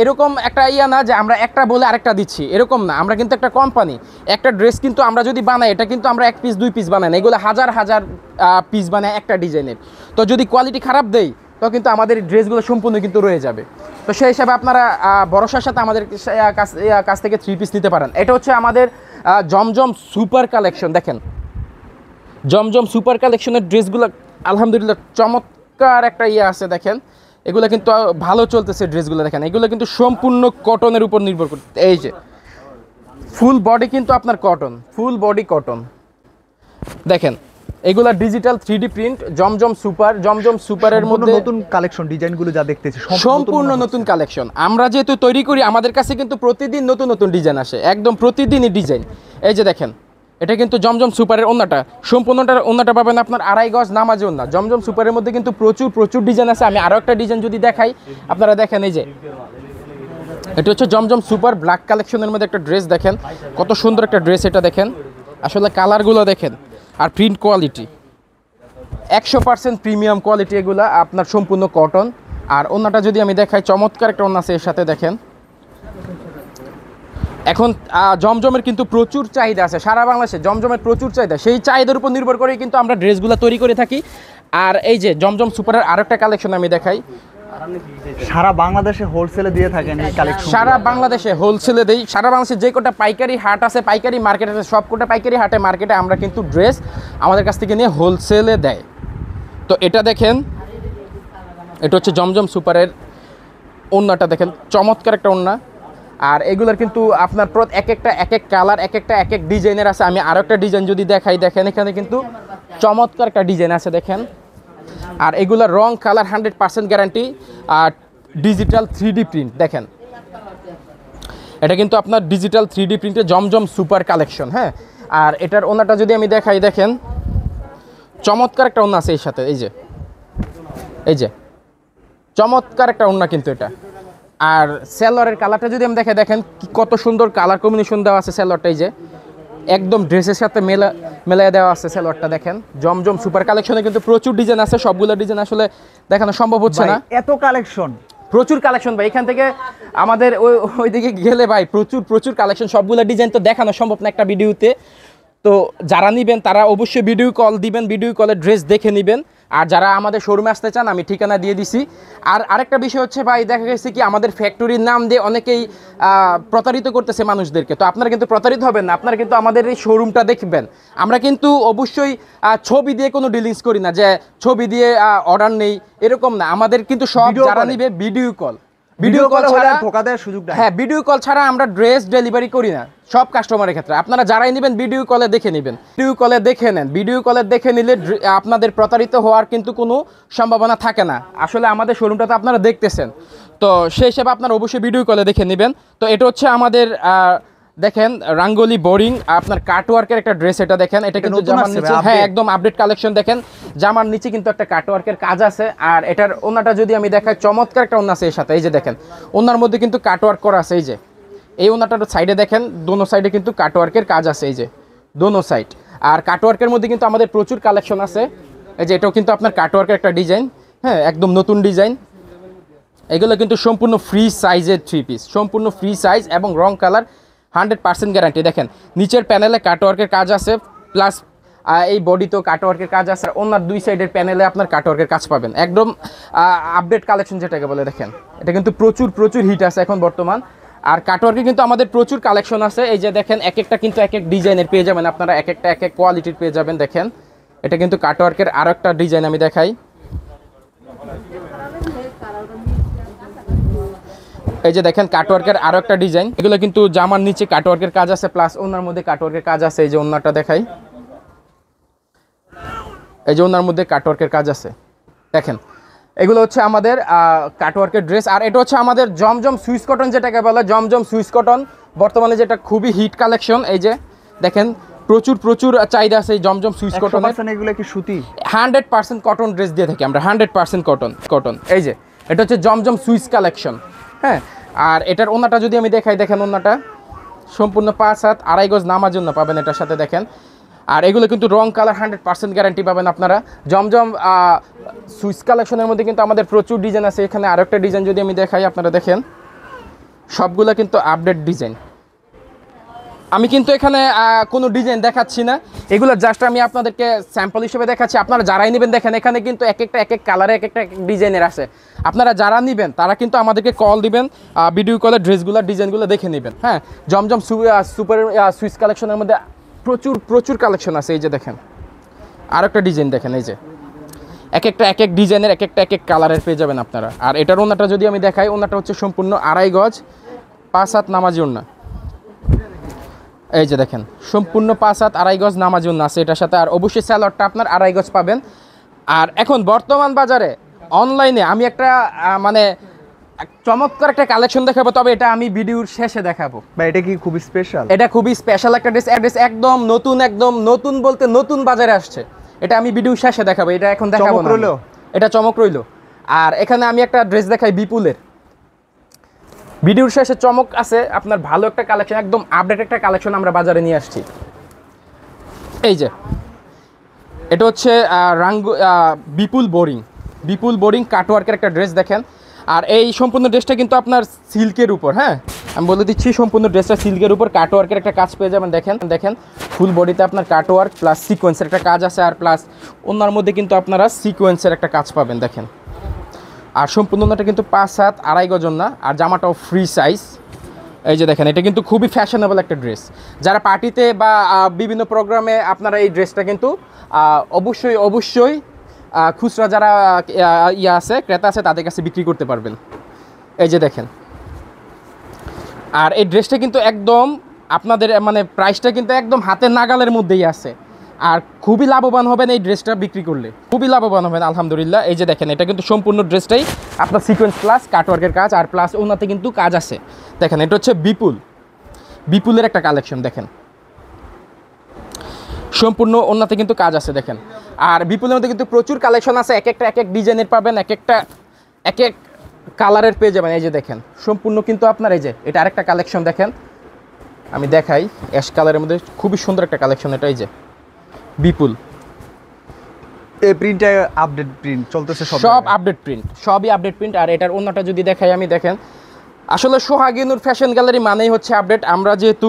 এরকম একটা ইয়া না যে আমরা একটা বলে আরেকটা দিচ্ছি এরকম না আমরা কিন্তু একটা কোম্পানি একটা ড্রেস কিন্তু আমরা যদি বানাই এটা কিন্তু আমরা এক পিস দুই পিস বানাই না এগুলো হাজার হাজার পিস বানাই একটা ডিজাইনের তো যদি কোয়ালিটি খারাপ দেই তো কিন্তু আমাদের ড্রেসগুলো সম্পূর্ণ কিন্তু রয়ে যাবে তো সেই হিসাবে আপনারা ভরসার সাথে আমাদের কাছ থেকে থ্রি পিস নিতে পারেন এটা হচ্ছে আমাদের জমজম সুপার কালেকশন দেখেন জমজম সুপার কালেকশনের ড্রেসগুলো আলহামদুলিল্লাহ চমৎকার একটা ইয়ে আছে দেখেন এগুলো কিন্তু ভালো চলতেছে ড্রেসগুলো দেখেন এগুলো কিন্তু সম্পূর্ণ কটনের উপর নির্ভর করতে এই যে ফুল বডি কিন্তু আপনার কটন ফুল বডি কটন দেখেন এগুলা digital three D print Zamzam super Zamzam সুপারের মধ্যে নতুন কালেকশন ডিজাইনগুলো যা দেখতেছি সম্পূর্ণ নতুন কালেকশন আমরা যেহেতু তৈরি করি আমাদের কাছে কিন্তু প্রতিদিন নতুন নতুন ডিজাইন আসে একদম প্রতিদিনই ডিজাইন এই যে দেখেন এটা কিন্তু জমজম সুপারের ওনাটা সম্পূর্ণটার অন্যটা পাবেন আপনার আড়াই গজ নামাজে অন্যা জমজম সুপারের মধ্যে কিন্তু প্রচুর প্রচুর ডিজাইন আছে আমি আরও একটা ডিজাইন যদি দেখাই আপনারা দেখেন এই যে এটা হচ্ছে জমজম সুপার ব্ল্যাক কালেকশনের মধ্যে একটা ড্রেস দেখেন কত সুন্দর একটা ড্রেস এটা দেখেন আসলে কালারগুলো দেখেন আর প্রিন্ট কোয়ালিটি একশো পার্সেন্ট প্রিমিয়াম কোয়ালিটি এগুলো আপনার সম্পূর্ণ কটন আর ওনাটা যদি আমি দেখাই চমৎকার একটা ওনা আছে এর সাথে দেখেন এখন জমজমের কিন্তু প্রচুর চাহিদা আছে সারা বাংলাদেশে জমজমের প্রচুর চাহিদা সেই চাহিদার উপর নির্ভর করেই কিন্তু আমরা ড্রেসগুলো তৈরি করে থাকি আর এই যে জমজম সুপারের আরেকটা কালেকশন আমি দেখাই সারা বাংলাদেশে হোলসেলে দিয়ে থাকেন সারা বাংলাদেশে হোলসেলে দেই সারা বাংলাদেশে যে কটা পাইকারি হাট আছে পাইকারি মার্কেট আছে সব কোটা পাইকারি হাটে মার্কেটে আমরা কিন্তু ড্রেস আমাদের কাছ থেকে নিয়ে হোলসেলে দেয় তো এটা দেখেন এটা হচ্ছে জমজম সুপারের ওন্নাটা দেখেন চমৎকার একটা ওন্না আর এগুলোর কিন্তু আপনার প্রত এক একটা এক এক কালার এক একটা এক এক ডিজাইনের আছে আমি আরও একটা ডিজাইন যদি দেখাই দেখেন এখানে কিন্তু চমৎকার একটা ডিজাইন আছে দেখেন আর এগুলোর রং কালার হান্ড্রেড পার্সেন্ট গ্যারান্টি আর ডিজিটাল থ্রি প্রিন্ট দেখেন এটা কিন্তু আপনার ডিজিটাল থ্রি ডি প্রিন্টে জমজম সুপার কালেকশন হ্যাঁ আর এটার ওনাটা যদি আমি দেখাই দেখেন চমৎকার একটা ওনা আছে এর সাথে এই যে এই যে চমৎকার একটা ওনা কিন্তু এটা আর সেলোয়ারের কালারটা যদি আমি দেখাই দেখেন কত সুন্দর কালার কম্বিনেশন দেওয়া আছে সেলোয়ারটা এই যে একদম ড্রেসের সাথে মেলা মেলায় দেওয়া আছে সেলোয়ারটা দেখেন জমজম সুপার কালেকশনে কিন্তু প্রচুর ডিজাইন আছে সবগুলো ডিজাইন আসলে দেখানো সম্ভব হচ্ছে না এত কালেকশন প্রচুর কালেকশন ভাই এখান থেকে আমাদের ওই ওইদিকে গেলে ভাই প্রচুর প্রচুর কালেকশন সবগুলো ডিজাইন তো দেখানো সম্ভব না একটা ভিডিওতে তো যারা নেবেন তারা অবশ্যই ভিডিও কল দিবেন ভিডিও কলে ড্রেস দেখে নেবেন আর যারা আমাদের শোরুমে আসতে চান আমি ঠিকানা দিয়ে দিছি আর আরেকটা বিষয় হচ্ছে ভাই দেখা গেছে কি আমাদের ফ্যাক্টরির নাম দিয়ে অনেকেই প্রতারিত করতেছে মানুষদেরকে তো আপনারা কিন্তু প্রতারিত হবেন না আপনারা কিন্তু আমাদের এই শোরুমটা দেখবেন আমরা কিন্তু অবশ্যই ছবি দিয়ে কোনো ডিলিংস করি না যে ছবি দিয়ে অর্ডার নেই এরকম না আমাদের কিন্তু সব যারা নিবে ভিডিও কল ভিডিও কল ছাড়া ধোকা দেওয়ার সুযোগ নাই হ্যাঁ ভিডিও কল ছাড়া আমরা ড্রেস ডেলিভারি করি না সব কাস্টমারের ক্ষেত্রে আপনারা যারাই নেবেন ভিডিও কলে দেখে নেবেন ভিডিও কলে দেখে নেন ভিডিও কলে দেখে নিলে আপনাদের প্রতারিত হওয়ার কিন্তু কোনো সম্ভাবনা থাকে না আসলে আমাদের শোরুমটা তো আপনারা দেখতেছেন তো সেই হিসেবে আপনারা অবশ্যই ভিডিও কলে দেখে নেবেন তো এটা হচ্ছে আমাদের দেখেন রাঙ্গলি বোরিং আপনার কাটওয়ার্কের একটা ড্রেস এটা দেখেন এটা কিন্তু জামার নিচে হ্যাঁ একদম আপডেট কালেকশন দেখেন জামার নিচে কিন্তু একটা কাটওয়ার্কের কাজ আছে আর এটার ওনাটা যদি আমি দেখাই চমৎকার একটা ওনা আছে এর সাথে এই যে দেখেন ওনার মধ্যে কিন্তু কাটওয়ার্ক করা আছে এই যে এই ওনাটার সাইডে দেখেন দোনো সাইডে কিন্তু কাটওয়ার্কের কাজ আছে এই যে দোনো সাইড আর কাটওয়ার্কের মধ্যে কিন্তু আমাদের প্রচুর কালেকশন আছে এই যে এটাও কিন্তু আপনার কাটওয়ার্কের একটা ডিজাইন হ্যাঁ একদম নতুন ডিজাইন এগুলো কিন্তু সম্পূর্ণ ফ্রি সাইজের থ্রি পিস সম্পূর্ণ ফ্রি সাইজ এবং রং কালার হান্ড্রেড পার্সেন্ট গ্যারান্টি দেখেন নিচের প্যানেলে কাটওয়ার্কের কাজ আছে প্লাস এই বডিতেও কাটওয়ার্কের কাজ আছে আর অন্যার দুই সাইডের প্যানেলে আপনার কাটওয়ার্কের কাজ পাবেন একদম আপডেট কালেকশন যেটাকে বলে দেখেন এটা কিন্তু প্রচুর প্রচুর হিট আছে এখন বর্তমান আর কাটওয়ার্কে কিন্তু আমাদের প্রচুর কালেকশন আছে এই যে দেখেন এক একটা কিন্তু এক এক ডিজাইনের পেয়ে যাবেন আপনারা এক একটা এক এক কোয়ালিটির পেয়ে যাবেন দেখেন এটা কিন্তু কাটওয়ার্কের আরও একটা ডিজাইন আমি দেখাই এই যে দেখেন কাটওয়ার্কের আরো একটা ডিজাইন এগুলো কিন্তু জামার নিচে কাটওয়ার্কের কাজ আছে প্লাস ওনার মধ্যে কাটওয়ার্কের কাজ আছে এই যে ওনারটা দেখাই এই যে ওনার মধ্যে কাটওয়ার্কের কাজ আছে দেখেন এগুলো হচ্ছে আমাদের কাটওয়ার্কের ড্রেস আর এটা হচ্ছে আমাদের জমজম সুইস কটন যেটাকে বলে জমজম সুইস কটন বর্তমানে যেটা খুবই হিট কালেকশন এই যে দেখেন প্রচুর প্রচুর চাহিদা আছে জমজম সুইচ কটন এগুলো কি সুতি হান্ড্রেড পার্সেন্ট কটন ড্রেস দিয়ে থাকি আমরা হান্ড্রেড পার্সেন্ট কটন কটন এই যে এটা হচ্ছে জমজম সুইচ কালেকশন হ্যাঁ আর এটার ওনাটা যদি আমি দেখাই দেখেন ওনাটা সম্পূর্ণ পাঁচ হাত আড়াই গজ নামার জন্য পাবেন এটার সাথে দেখেন আর এগুলো কিন্তু রং কালার হান্ড্রেড পার্সেন্ট গ্যারান্টি পাবেন আপনারা জমজম সুইচ কালেকশনের মধ্যে কিন্তু আমাদের প্রচুর ডিজাইন আছে এখানে আরেকটা ডিজাইন যদি আমি দেখাই আপনারা দেখেন সবগুলো কিন্তু আপডেট ডিজাইন আমি কিন্তু এখানে কোনো ডিজাইন দেখাচ্ছি না এগুলো জাস্ট আমি আপনাদেরকে স্যাম্পল হিসেবে দেখাচ্ছি আপনারা যারাই নেবেন দেখেন এখানে কিন্তু এক একটা এক এক কালারে এক একটা এক ডিজাইনের আছে আপনারা যারা নেবেন তারা কিন্তু আমাদেরকে কল দিবেন ভিডিও কলে ড্রেসগুলো ডিজাইনগুলো দেখে নেবেন হ্যাঁ জমজম সুপার সুইস কালেকশনের মধ্যে প্রচুর প্রচুর কালেকশন আছে এই যে দেখেন আর একটা ডিজাইন দেখেন এই যে এক একটা এক এক ডিজাইনের এক একটা এক এক কালারের পেয়ে যাবেন আপনারা আর এটার ওনাটা যদি আমি দেখাই ওনাটা হচ্ছে সম্পূর্ণ আড়াই গজ পাঁচ হাত নামাজি ওনা এই যে দেখেন সম্পূর্ণ পাঁচ হাত আড়াই গজ নামার আছে এটার সাথে আর অবশ্যই স্যালাডটা আপনার আড়াই গজ পাবেন আর এখন বর্তমান বাজারে অনলাইনে আমি একটা মানে চমৎকার একটা কালেকশন দেখাবো তবে এটা আমি ভিডিওর শেষে দেখাবো বা এটা কি খুবই স্পেশাল এটা খুবই স্পেশাল একটা ড্রেস ড্রেস একদম নতুন একদম নতুন বলতে নতুন বাজারে আসছে এটা আমি ভিডিও শেষে দেখাবো এটা এখন দেখাবো এটা চমক রইলো আর এখানে আমি একটা ড্রেস দেখাই বিপুলের ভিডিওর শেষে চমক আছে আপনার ভালো একটা কালেকশন একদম আপডেট একটা কালেকশন আমরা বাজারে নিয়ে আসছি এই যে এটা হচ্ছে রাঙ্গ বিপুল বোরিং বিপুল বোরিং কাটওয়ার্কের একটা ড্রেস দেখেন আর এই সম্পূর্ণ ড্রেসটা কিন্তু আপনার সিল্কের উপর হ্যাঁ আমি বলে দিচ্ছি সম্পূর্ণ ড্রেসটা সিল্কের উপর কাটওয়ার্কের একটা কাজ পেয়ে যাবেন দেখেন দেখেন ফুল বডিতে আপনার কাটওয়ার্ক প্লাস সিকোয়েন্সের একটা কাজ আছে আর প্লাস অন্যার মধ্যে কিন্তু আপনারা সিকোয়েন্সের একটা কাজ পাবেন দেখেন আর সম্পূর্ণটা কিন্তু পাঁচ হাত আড়াই গজন না আর জামাটাও ফ্রি সাইজ এই যে দেখেন এটা কিন্তু খুবই ফ্যাশনেবল একটা ড্রেস যারা পার্টিতে বা বিভিন্ন প্রোগ্রামে আপনারা এই ড্রেসটা কিন্তু অবশ্যই অবশ্যই খুচরা যারা ইয়ে আছে ক্রেতা আছে তাদের কাছে বিক্রি করতে পারবেন এই যে দেখেন আর এই ড্রেসটা কিন্তু একদম আপনাদের মানে প্রাইসটা কিন্তু একদম হাতের নাগালের মধ্যেই আছে আর খুবই লাভবান হবেন এই ড্রেসটা বিক্রি করলে খুবই লাভবান হবেন আলহামদুলিল্লাহ এই যে দেখেন এটা কিন্তু সম্পূর্ণ ড্রেসটাই আপনার সিকোয়েন্স প্লাস কাটওয়ার্কের কাজ আর প্লাস ওনাতে কিন্তু কাজ আছে দেখেন এটা হচ্ছে বিপুল বিপুলের একটা কালেকশন দেখেন সম্পূর্ণ ওনাতে কিন্তু কাজ আছে দেখেন আর বিপুলের মধ্যে কিন্তু প্রচুর কালেকশন আছে এক একটা এক এক ডিজাইনের পাবেন এক একটা এক এক কালারের পেয়ে যাবেন এই যে দেখেন সম্পূর্ণ কিন্তু আপনার এই যে এটা আরেকটা কালেকশন দেখেন আমি দেখাই অ্যাশ কালারের মধ্যে খুবই সুন্দর একটা কালেকশন এটা এই যে বিপুল এই প্রিন্টটা আপডেট প্রিন্ট চলতেছে সব সব আপডেট প্রিন্ট সবই আপডেট প্রিন্ট আর এটার অন্যটা যদি দেখাই আমি দেখেন আসলে সোহাগিনুর ফ্যাশন গ্যালারি মানেই হচ্ছে আপডেট আমরা যেহেতু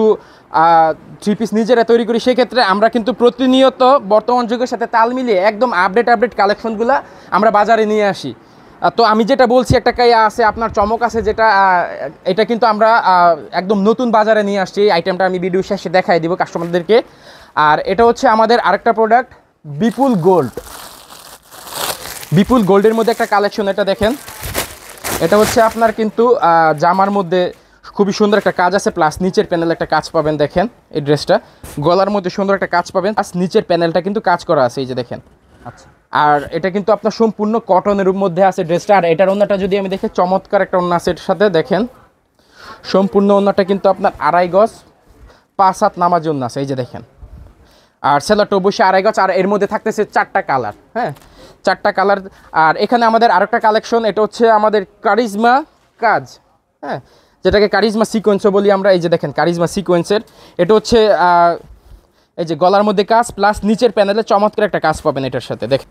থ্রি পিস নিজেরা তৈরি করি সেক্ষেত্রে আমরা কিন্তু প্রতিনিয়ত বর্তমান যুগের সাথে তাল মিলিয়ে একদম আপডেট আপডেট কালেকশনগুলো আমরা বাজারে নিয়ে আসি তো আমি যেটা বলছি একটা কাই আছে আপনার চমক আছে যেটা এটা কিন্তু আমরা একদম নতুন বাজারে নিয়ে আসছি এই আইটেমটা আমি ভিডিও শেষে দেখাই দিব কাস্টমারদেরকে আর এটা হচ্ছে আমাদের আরেকটা প্রোডাক্ট বিপুল গোল্ড বিপুল গোল্ডের মধ্যে একটা কালেকশন এটা দেখেন এটা হচ্ছে আপনার কিন্তু জামার মধ্যে খুবই সুন্দর একটা কাজ আছে প্লাস নিচের প্যানেল একটা কাজ পাবেন দেখেন এই ড্রেসটা গলার মধ্যে সুন্দর একটা কাজ পাবেন প্লাস নিচের প্যানেলটা কিন্তু কাজ করা আছে এই যে দেখেন আচ্ছা আর এটা কিন্তু আপনার সম্পূর্ণ কটনের মধ্যে আছে ড্রেসটা আর এটার অন্যটা যদি আমি দেখি চমৎকার একটা অন্য আছে সাথে দেখেন সম্পূর্ণ অন্যটা কিন্তু আপনার আড়াই গজ পাঁচ হাত নামাজ অন্য আছে এই যে দেখেন আর সেলারটা অবশ্যই আড়াই গাছ আর এর মধ্যে থাকতেছে চারটা কালার হ্যাঁ চারটা কালার আর এখানে আমাদের আর একটা কালেকশন এটা হচ্ছে আমাদের কারিজমা কাজ হ্যাঁ যেটাকে কারিজমা সিকোয়েন্সও বলি আমরা এই যে দেখেন কারিজমা সিকোয়েন্সের এটা হচ্ছে এই যে গলার মধ্যে কাজ প্লাস নিচের প্যানেলে চমৎকার একটা কাজ পাবেন এটার সাথে দেখেন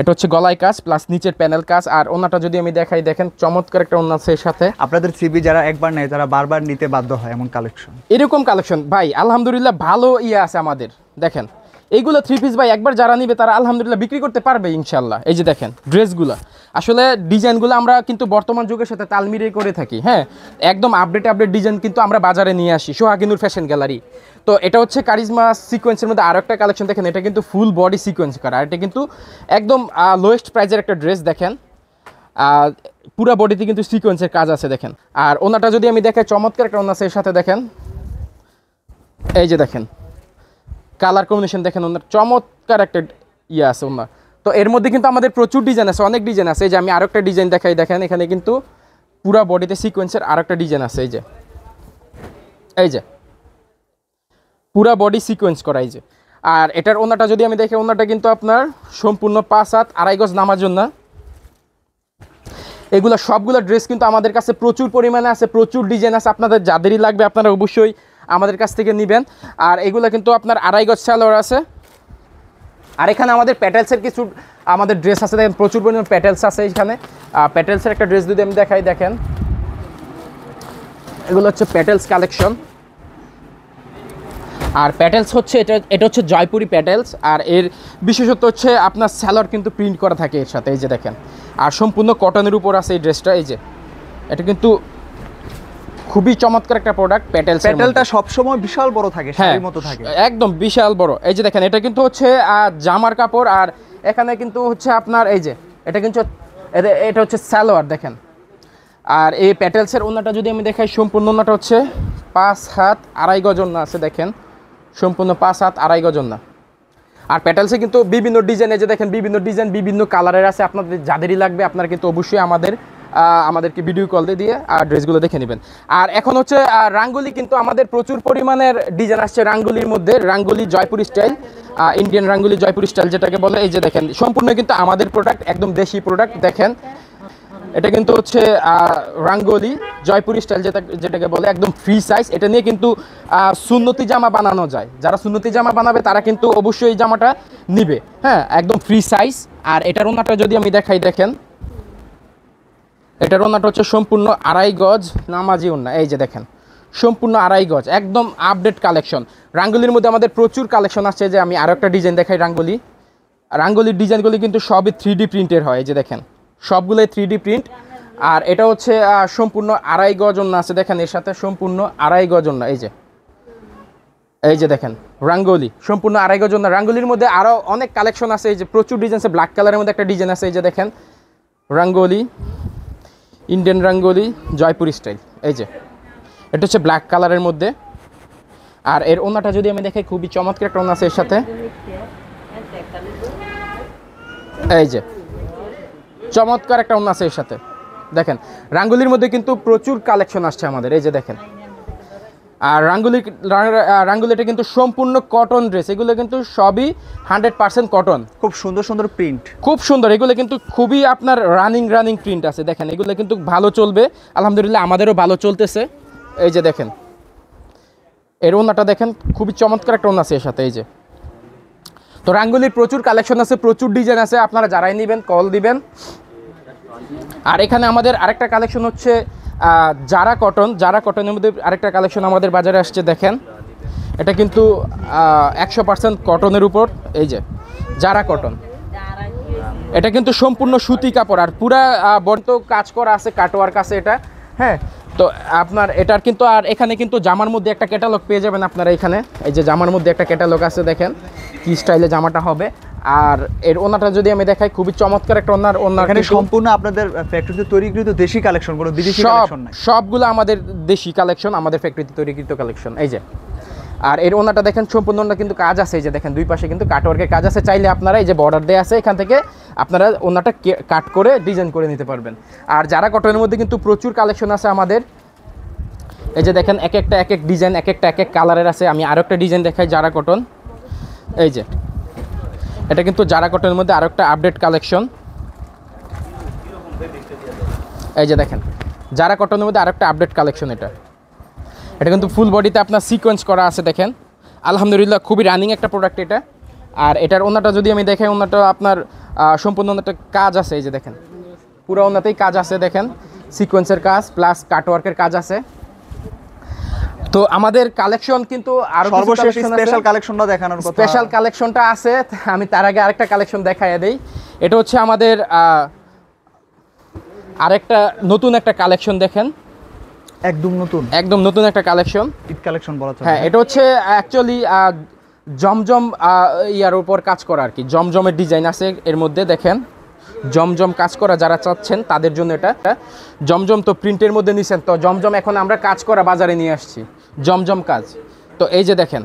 এটা হচ্ছে গলায় কাজ প্লাস নিচের প্যানেল কাজ আর ওনাটা যদি আমি দেখাই দেখেন চমৎকার একটা ওনার আছে এর সাথে আপনাদের সিবি যারা একবার নেয় তারা বারবার নিতে বাধ্য হয় এমন কালেকশন এরকম কালেকশন ভাই আলহামদুলিল্লাহ ভালো ইয়ে আছে আমাদের দেখেন এইগুলো থ্রি পিস ভাই একবার যারা নিবে তারা আলহামদুলিল্লাহ বিক্রি করতে পারবে ইনশাল্লাহ এই যে দেখেন ড্রেসগুলো আসলে ডিজাইনগুলো আমরা কিন্তু বর্তমান যুগের সাথে তাল মিলিয়ে করে থাকি হ্যাঁ একদম আপডেট আপডেট ডিজাইন কিন্তু আমরা বাজারে নিয়ে আসি সোহাগিনুর ফ্যাশন গ্যালারি তো এটা হচ্ছে কারিজমা সিকোয়েন্সের মধ্যে আরও একটা কালেকশন দেখেন এটা কিন্তু ফুল বডি সিকোয়েন্স করা এটা কিন্তু একদম লোয়েস্ট প্রাইজের একটা ড্রেস দেখেন পুরা বডিতে কিন্তু সিকোয়েন্সের কাজ আছে দেখেন আর ওনাটা যদি আমি দেখাই চমৎকার একটা ওনার সাথে দেখেন এই যে দেখেন কালার কম্বিনেশন দেখেন ওনার চমৎকার একটা ইয়ে আছে ওনার তো এর মধ্যে কিন্তু আমাদের প্রচুর ডিজাইন আছে অনেক ডিজাইন আছে এই যে আমি আরও একটা ডিজাইন দেখাই দেখেন এখানে কিন্তু পুরা বডিতে সিকোয়েন্সের আর একটা ডিজাইন আছে এই যে এই যে পুরা বডি সিকোয়েন্স করা এই যে আর এটার ওনাটা যদি আমি দেখি ওনাটা কিন্তু আপনার সম্পূর্ণ পাঁচ হাত আড়াই গজ নামার জন্য এগুলো সবগুলো ড্রেস কিন্তু আমাদের কাছে প্রচুর পরিমাণে আছে প্রচুর ডিজাইন আছে আপনাদের যাদেরই লাগবে আপনারা অবশ্যই আমাদের কাছ থেকে নেবেন আর এগুলো কিন্তু আপনার আড়াই গজ সালোয়ার আছে আর এখানে আমাদের প্যাটেলসের কিছু আমাদের ড্রেস আছে দেখেন প্রচুর পরিমাণ প্যাটেলস আছে এখানে প্যাটেলসের একটা ড্রেস যদি আমি দেখাই দেখেন এগুলো হচ্ছে প্যাটেলস কালেকশন আর প্যাটেলস হচ্ছে এটা এটা হচ্ছে জয়পুরি প্যাটেলস আর এর বিশেষত্ব হচ্ছে আপনার স্যালোয়ার কিন্তু প্রিন্ট করা থাকে এর সাথে এই যে দেখেন আর সম্পূর্ণ কটনের উপর আছে এই ড্রেসটা এই যে এটা কিন্তু খুবই চমৎকার একটা প্রোডাক্ট প্যাটেল প্যাটেলটা সবসময় বিশাল বড় থাকে হ্যাঁ, শাড়ির মতো থাকে একদম বিশাল বড় এই যে দেখেন এটা কিন্তু হচ্ছে জামার কাপড় আর এখানে কিন্তু হচ্ছে আপনার এই যে এটা কিন্তু এটা হচ্ছে সালোয়ার দেখেন আর এই প্যাটেলসের ওনাটা যদি আমি দেখাই সম্পূর্ণ ওনাটা হচ্ছে পাঁচ হাত আড়াই গজন না আছে দেখেন সম্পূর্ণ পাঁচ হাত আড়াই গজন না আর প্যাটেলসে কিন্তু বিভিন্ন ডিজাইনে যে দেখেন বিভিন্ন ডিজাইন বিভিন্ন কালারের আছে আপনাদের যাদেরই লাগবে আপনারা কিন্তু অবশ্যই আমাদের আমাদেরকে ভিডিও কল দিয়ে আর ড্রেসগুলো দেখে নেবেন আর এখন হচ্ছে রাঙ্গুলি কিন্তু আমাদের প্রচুর পরিমাণের ডিজাইন আসছে রাঙ্গুলির মধ্যে রাঙ্গুলি জয়পুর স্টাইল ইন্ডিয়ান রাঙ্গুলি জয়পুর স্টাইল যেটাকে বলে এই যে দেখেন সম্পূর্ণ কিন্তু আমাদের প্রোডাক্ট একদম দেশি প্রোডাক্ট দেখেন এটা কিন্তু হচ্ছে রাঙ্গলি জয়পুরি স্টাইল যেটা যেটাকে বলে একদম ফ্রি সাইজ এটা নিয়ে কিন্তু সুন্নতি জামা বানানো যায় যারা সুন্নতি জামা বানাবে তারা কিন্তু অবশ্যই এই জামাটা নিবে হ্যাঁ একদম ফ্রি সাইজ আর এটার ওনাটা যদি আমি দেখাই দেখেন এটার ওনাটা হচ্ছে সম্পূর্ণ আড়াই গজ নামাজি ওনা এই যে দেখেন সম্পূর্ণ আড়াই গজ একদম আপডেট কালেকশন রাঙ্গুলির মধ্যে আমাদের প্রচুর কালেকশন আছে যে আমি আরও একটা ডিজাইন দেখাই রাঙ্গুলি রাঙ্গুলির ডিজাইনগুলি কিন্তু সবই থ্রি প্রিন্টের হয় এই যে দেখেন সবগুলোই থ্রি প্রিন্ট আর এটা হচ্ছে সম্পূর্ণ আড়াই গজ ওনা আছে দেখেন এর সাথে সম্পূর্ণ আড়াই গজ ওনা এই যে এই যে দেখেন রাঙ্গলি সম্পূর্ণ আড়াই গজ ওনা রাঙ্গুলির মধ্যে আরও অনেক কালেকশন আছে এই যে প্রচুর ডিজাইন আছে ব্ল্যাক কালারের মধ্যে একটা ডিজাইন আছে এই যে দেখেন রাঙ্গলি ইন্ডিয়ান রঙ্গোলি জয়পুরি স্টাইল এই যে এটা হচ্ছে ব্ল্যাক কালারের মধ্যে আর এর ওনাটা যদি আমি দেখে খুবই চমৎকার একটা ওনা এর সাথে এই যে চমৎকার একটা ওনা এর সাথে দেখেন রাঙ্গুলির মধ্যে কিন্তু প্রচুর কালেকশন আসছে আমাদের এই যে দেখেন আর রাঙ্গুলি রাঙ্গুলিটা কিন্তু সম্পূর্ণ কটন ড্রেস এগুলো কিন্তু সবই হান্ড্রেড পার্সেন্ট কটন খুব সুন্দর সুন্দর প্রিন্ট খুব সুন্দর এগুলো কিন্তু খুবই আপনার রানিং রানিং প্রিন্ট আছে দেখেন এগুলো কিন্তু ভালো চলবে আলহামদুলিল্লাহ আমাদেরও ভালো চলতেছে এই যে দেখেন এর ওনাটা দেখেন খুবই চমৎকার একটা ওনা আছে এর সাথে এই যে তো রাঙ্গুলির প্রচুর কালেকশন আছে প্রচুর ডিজাইন আছে আপনারা যারাই নেবেন কল দিবেন আর এখানে আমাদের আরেকটা কালেকশন হচ্ছে যারা কটন যারা কটনের মধ্যে আরেকটা কালেকশন আমাদের বাজারে আসছে দেখেন এটা কিন্তু একশো পার্সেন্ট কটনের উপর এই যে যারা কটন এটা কিন্তু সম্পূর্ণ সুতি কাপড় আর পুরা তো কাজ করা আছে কাটোয়ার কাছে এটা হ্যাঁ তো আপনার এটার কিন্তু আর এখানে কিন্তু জামার মধ্যে একটা ক্যাটালগ পেয়ে যাবেন আপনারা এখানে এই যে জামার মধ্যে একটা ক্যাটালগ আছে দেখেন কী স্টাইলে জামাটা হবে আর এর ওনাটা যদি আমি দেখাই খুবই চমৎকার একটা ওনার ওনার এখানে সম্পূর্ণ আপনাদের ফ্যাক্টরিতে তৈরিকৃত দেশি কালেকশন কোনো বিদেশি কালেকশন নাই সবগুলো আমাদের দেশি কালেকশন আমাদের ফ্যাক্টরিতে তৈরিকৃত কালেকশন এই যে আর এর ওনাটা দেখেন সম্পূর্ণ ওনা কিন্তু কাজ আছে এই যে দেখেন দুই পাশে কিন্তু কাটওয়ার্কের কাজ আছে চাইলে আপনারা এই যে বর্ডার দেওয়া আছে এখান থেকে আপনারা ওনাটা কাট করে ডিজাইন করে নিতে পারবেন আর যারা কটনের মধ্যে কিন্তু প্রচুর কালেকশন আছে আমাদের এই যে দেখেন এক একটা এক এক ডিজাইন এক একটা এক এক কালারের আছে আমি আরও একটা ডিজাইন দেখাই যারা কটন এই যে এটা কিন্তু জারা কটনের মধ্যে আরও একটা আপডেট কালেকশন এই যে দেখেন জারা কটনের মধ্যে আরও একটা আপডেট কালেকশন এটা এটা কিন্তু ফুল বডিতে আপনার সিকোয়েন্স করা আছে দেখেন আলহামদুলিল্লাহ খুবই রানিং একটা প্রোডাক্ট এটা আর এটার ওনাটা যদি আমি দেখাই ওনাটা আপনার সম্পূর্ণ ওনাটা কাজ আছে এই যে দেখেন পুরো ওনাতেই কাজ আছে দেখেন সিকোয়েন্সের কাজ প্লাস কাটওয়ার্কের কাজ আছে তো আমাদের কালেকশন কিন্তু আরো সর্বশেষ স্পেশাল কালেকশনটা দেখানোর কথা স্পেশাল কালেকশনটা আছে আমি তার আগে আরেকটা কালেকশন দেখাইয়া দেই এটা হচ্ছে আমাদের আরেকটা নতুন একটা কালেকশন দেখেন একদম নতুন একদম নতুন একটা কালেকশন ইট কালেকশন বলা হ্যাঁ এটা হচ্ছে অ্যাকচুয়ালি জমজম ইয়ার উপর কাজ করা আর কি জমজমের ডিজাইন আছে এর মধ্যে দেখেন জমজম কাজ করা যারা চাচ্ছেন তাদের জন্য এটা জমজম তো প্রিন্টের মধ্যে নিছেন তো জমজম এখন আমরা কাজ করা বাজারে নিয়ে আসছি জমজম কাজ তো এই যে দেখেন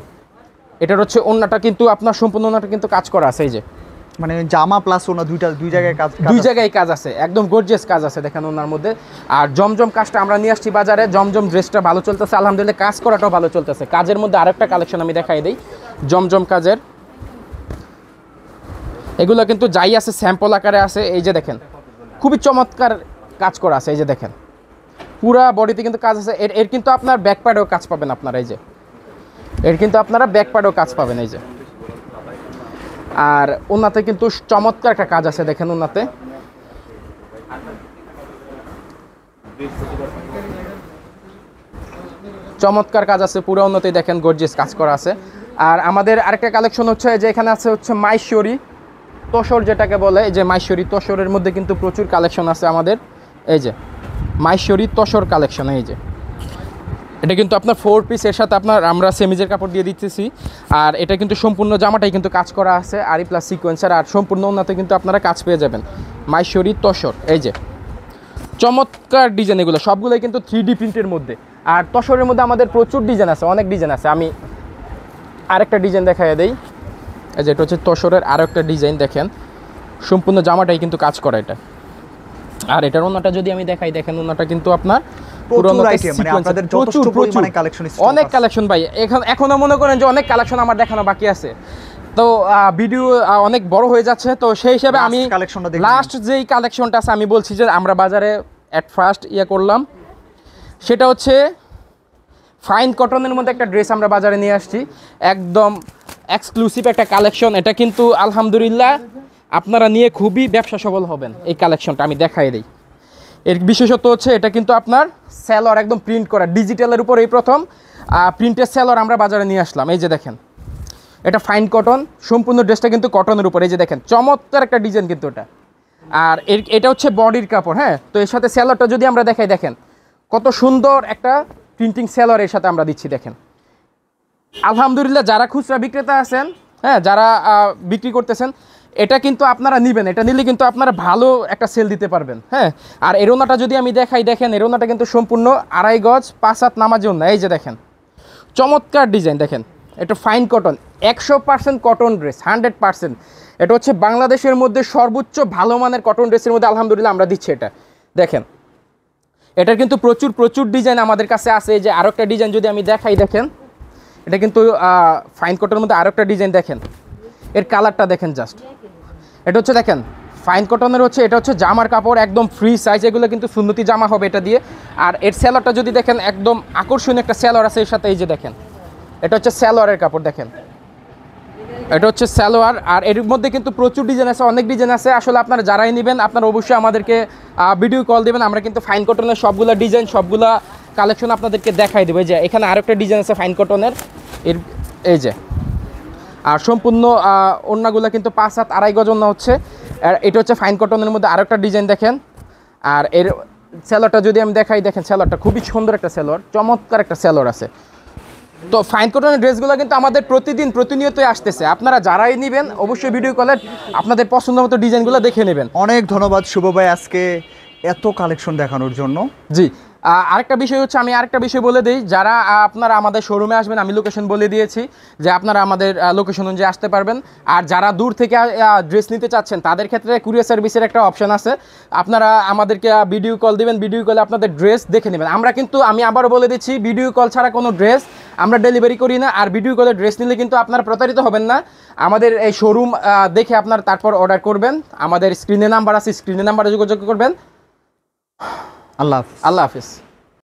এটার হচ্ছে অন্যটা কিন্তু আপনার সম্পূর্ণ অন্যটা কিন্তু কাজ করা আছে এই যে মানে জামা প্লাস ওনা দুইটা দুই জায়গায় কাজ দুই জায়গায় কাজ আছে একদম গর্জিয়াস কাজ আছে দেখেন ওনার মধ্যে আর জমজম কাজটা আমরা নিয়ে আসছি বাজারে জমজম ড্রেসটা ভালো চলতেছে আলহামদুলিল্লাহ কাজ করাটাও ভালো চলতেছে কাজের মধ্যে আরেকটা কালেকশন আমি দেখাই দিই জমজম কাজের এগুলো কিন্তু যাই আছে স্যাম্পল আকারে আছে এই যে দেখেন খুবই চমৎকার কাজ করা আছে এই যে দেখেন পুরা বডিতে কিন্তু কাজ আছে এর এর কিন্তু আপনার ব্যাকপ্যাডেও কাজ পাবেন আপনারা এই যে এর কিন্তু আপনারা ব্যাকপ্যাডেও কাজ পাবেন এই যে আর ওনাতে কিন্তু চমৎকার একটা কাজ আছে দেখেন ওনাতে চমৎকার কাজ আছে পুরো উন্নতি দেখেন গর্জিস কাজ করা আছে আর আমাদের আরেকটা কালেকশন হচ্ছে যে এখানে আছে হচ্ছে মাইশরি তসর যেটাকে বলে এই যে মাইশ্বরী তসরের মধ্যে কিন্তু প্রচুর কালেকশন আছে আমাদের এই যে মাইশ্বরী তসর কালেকশন এই যে এটা কিন্তু আপনার ফোর পিস এর সাথে আপনার আমরা সেমিজের কাপড় দিয়ে দিতেছি আর এটা কিন্তু সম্পূর্ণ জামাটাই কিন্তু কাজ করা আছে আর প্লাস সিকোয়েন্সার আর সম্পূর্ণ ওনাতে কিন্তু আপনারা কাজ পেয়ে যাবেন মাইশ্বরী তসর এই যে চমৎকার ডিজাইন এগুলো সবগুলোই কিন্তু থ্রি প্রিন্টের মধ্যে আর তসরের মধ্যে আমাদের প্রচুর ডিজাইন আছে অনেক ডিজাইন আছে আমি আরেকটা ডিজাইন দেখাই দেই এই যে এটা হচ্ছে তসরের আরও একটা ডিজাইন দেখেন সম্পূর্ণ জামাটাই কিন্তু কাজ করে এটা আর এটার ওনাটা যদি আমি দেখাই দেখেন ওনাটা কিন্তু আপনার মানে অনেক কালেকশন ভাই এখন এখনো মনে করেন যে অনেক কালেকশন আমার দেখানো বাকি আছে তো ভিডিও অনেক বড় হয়ে যাচ্ছে তো সেই হিসাবে আমি লাস্ট যেই কালেকশনটা আছে আমি বলছি যে আমরা বাজারে অ্যাট ফার্স্ট ইয়ে করলাম সেটা হচ্ছে ফাইন কটনের মধ্যে একটা ড্রেস আমরা বাজারে নিয়ে আসছি একদম এক্সক্লুসিভ একটা কালেকশন এটা কিন্তু আলহামদুলিল্লাহ আপনারা নিয়ে খুবই ব্যবসা সফল হবেন এই কালেকশনটা আমি দেখাই দিই এর বিশেষত হচ্ছে এটা কিন্তু আপনার স্যালর একদম প্রিন্ট করা ডিজিটালের উপর এই প্রথম প্রিন্টের স্যালর আমরা বাজারে নিয়ে আসলাম এই যে দেখেন এটা ফাইন কটন সম্পূর্ণ ড্রেসটা কিন্তু কটনের উপর এই যে দেখেন চমৎকার একটা ডিজাইন কিন্তু এটা আর এর এটা হচ্ছে বডির কাপড় হ্যাঁ তো এর সাথে স্যালরটা যদি আমরা দেখাই দেখেন কত সুন্দর একটা প্রিন্টিং স্যালর এর সাথে আমরা দিচ্ছি দেখেন আলহামদুলিল্লাহ যারা খুচরা বিক্রেতা আছেন হ্যাঁ যারা বিক্রি করতেছেন এটা কিন্তু আপনারা নেবেন এটা নিলে কিন্তু আপনারা ভালো একটা সেল দিতে পারবেন হ্যাঁ আর এরোনাটা যদি আমি দেখাই দেখেন এরোনাটা কিন্তু সম্পূর্ণ আড়াই গজ পাঁচ হাত নামাজ জন্য এই যে দেখেন চমৎকার ডিজাইন দেখেন এটা ফাইন কটন একশো percent cotton dress hundred percent এটা হচ্ছে বাংলাদেশের মধ্যে সর্বোচ্চ ভালো মানের কটন ড্রেসের মধ্যে আলহামদুলিল্লাহ আমরা দিচ্ছি এটা দেখেন এটার কিন্তু প্রচুর প্রচুর ডিজাইন আমাদের কাছে আছে যে আরও একটা ডিজাইন যদি আমি দেখাই দেখেন এটা কিন্তু ফাইন কটনের মধ্যে আরও একটা ডিজাইন দেখেন এর কালারটা দেখেন জাস্ট এটা হচ্ছে দেখেন ফাইন কটনের হচ্ছে এটা হচ্ছে জামার কাপড় একদম ফ্রি সাইজ এগুলো কিন্তু সুন্দরী জামা হবে এটা দিয়ে আর এর স্যালোয়ারটা যদি দেখেন একদম আকর্ষণীয় একটা স্যালোয়ার আছে এর সাথে এই যে দেখেন এটা হচ্ছে স্যালোয়ারের কাপড় দেখেন এটা হচ্ছে স্যালোয়ার আর এর মধ্যে কিন্তু প্রচুর ডিজাইন আছে অনেক ডিজাইন আছে আসলে আপনারা যারাই নেবেন আপনারা অবশ্যই আমাদেরকে ভিডিও কল দেবেন আমরা কিন্তু ফাইন কটনের সবগুলো ডিজাইন সবগুলো কালেকশন আপনাদেরকে দেখাই দেবে যে এখানে আরেকটা ডিজাইন আছে ফাইন কটনের এর এই যে আর সম্পূর্ণ ওনাগুলো কিন্তু পাঁচ সাত আড়াই গজ অন্য হচ্ছে আর এটা হচ্ছে ফাইন কটনের মধ্যে আরও একটা ডিজাইন দেখেন আর এর স্যালোরটা যদি আমি দেখাই দেখেন স্যালোরটা খুবই সুন্দর একটা স্যালোর চমৎকার একটা স্যালোর আছে তো ফাইন কটনের ড্রেসগুলো কিন্তু আমাদের প্রতিদিন প্রতিনিয়তই আসতেছে আপনারা যারাই নেবেন অবশ্যই ভিডিও কলে আপনাদের পছন্দ মতো ডিজাইনগুলো দেখে নেবেন অনেক ধন্যবাদ শুভ ভাই আজকে এত কালেকশন দেখানোর জন্য জি আরেকটা বিষয় হচ্ছে আমি আরেকটা বিষয় বলে দিই যারা আপনারা আমাদের শোরুমে আসবেন আমি লোকেশন বলে দিয়েছি যে আপনারা আমাদের লোকেশন অনুযায়ী আসতে পারবেন আর যারা দূর থেকে ড্রেস নিতে চাচ্ছেন তাদের ক্ষেত্রে কুরিয়ার সার্ভিসের একটা অপশান আছে আপনারা আমাদেরকে ভিডিও কল দিবেন ভিডিও কলে আপনাদের ড্রেস দেখে নেবেন আমরা কিন্তু আমি আবারও বলে দিচ্ছি ভিডিও কল ছাড়া কোনো ড্রেস আমরা ডেলিভারি করি না আর ভিডিও কলে ড্রেস নিলে কিন্তু আপনারা প্রতারিত হবেন না আমাদের এই শোরুম দেখে আপনারা তারপর অর্ডার করবেন আমাদের স্ক্রিনে নাম্বার আছে স্ক্রিনে নাম্বারে যোগাযোগ করবেন আল্লাহ আল্লাহ হাফিজ